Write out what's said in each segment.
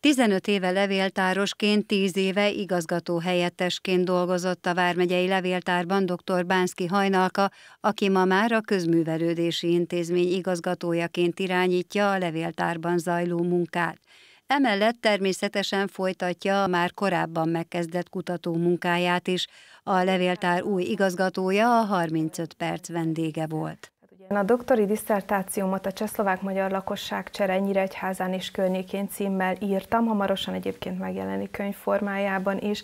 15 éve levéltárosként, 10 éve igazgató helyettesként dolgozott a Vármegyei Levéltárban dr. Bánszki Hajnalka, aki ma már a közművelődési intézmény igazgatójaként irányítja a levéltárban zajló munkát. Emellett természetesen folytatja a már korábban megkezdett kutató munkáját is. A levéltár új igazgatója a 35 perc vendége volt. A doktori diszertációmat a csehszlovák magyar lakosság csere Nyíregyházán és környékén címmel írtam, hamarosan egyébként megjelenik könyvformájában is.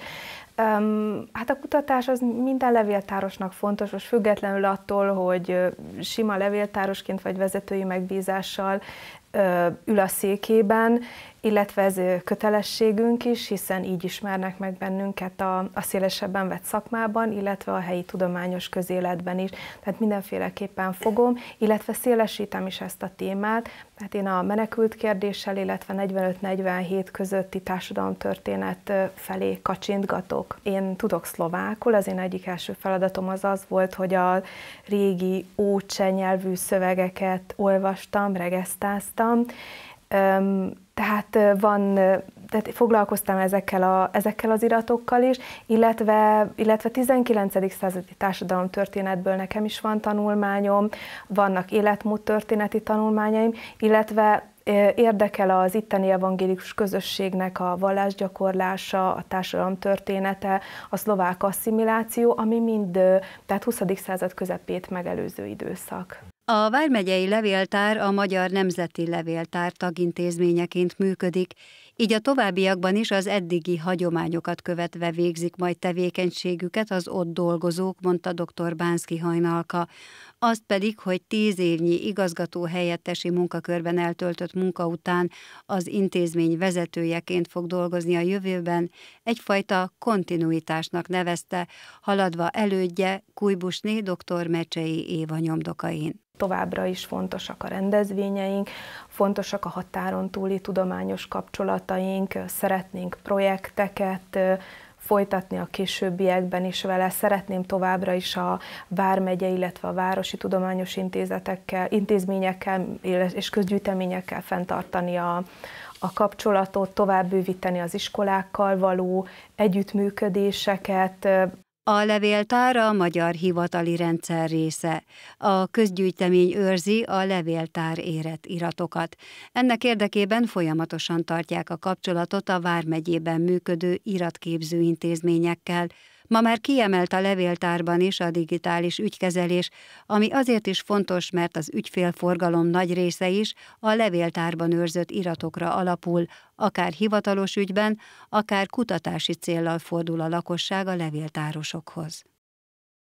Um, hát a kutatás az minden levéltárosnak fontos, most függetlenül attól, hogy sima levéltárosként vagy vezetői megbízással ül a székében, illetve ez kötelességünk is, hiszen így ismernek meg bennünket a, a szélesebben vett szakmában, illetve a helyi tudományos közéletben is. Tehát mindenféleképpen fogom, illetve szélesítem is ezt a témát, Hát én a menekült kérdéssel, illetve 45-47 közötti társadalomtörténet felé kacsintgatok. Én tudok szlovákul, az én egyik első feladatom az az volt, hogy a régi ócse nyelvű szövegeket olvastam, regesztáztam, tehát van, tehát foglalkoztam ezekkel, a, ezekkel az iratokkal is, illetve, illetve 19. századi történetből nekem is van tanulmányom, vannak történeti tanulmányaim, illetve érdekel az itteni evangélikus közösségnek a vallásgyakorlása, a társadalom története, a szlovák asszimiláció, ami mind tehát 20. század közepét megelőző időszak. A Vármegyei Levéltár a Magyar Nemzeti Levéltár tagintézményeként működik, így a továbbiakban is az eddigi hagyományokat követve végzik majd tevékenységüket az ott dolgozók, mondta dr. Bánszki hajnalka. Azt pedig, hogy tíz évnyi igazgató helyettesi munkakörben eltöltött munka után az intézmény vezetőjeként fog dolgozni a jövőben, egyfajta kontinuitásnak nevezte, haladva elődje Kujbusné dr. Mecsei Éva nyomdokain. Továbbra is fontosak a rendezvényeink, fontosak a határon túli tudományos kapcsolataink, szeretnénk projekteket folytatni a későbbiekben is vele. Szeretném továbbra is a Vármegye, illetve a Városi Tudományos Intézetekkel, intézményekkel és közgyűjteményekkel fenntartani a, a kapcsolatot, tovább bővíteni az iskolákkal való együttműködéseket, a levéltár a magyar hivatali rendszer része. A közgyűjtemény őrzi a levéltár érett iratokat. Ennek érdekében folyamatosan tartják a kapcsolatot a Vármegyében működő iratképző intézményekkel, Ma már kiemelt a levéltárban is a digitális ügykezelés, ami azért is fontos, mert az ügyfélforgalom nagy része is a levéltárban őrzött iratokra alapul, akár hivatalos ügyben, akár kutatási céllal fordul a lakosság a levéltárosokhoz.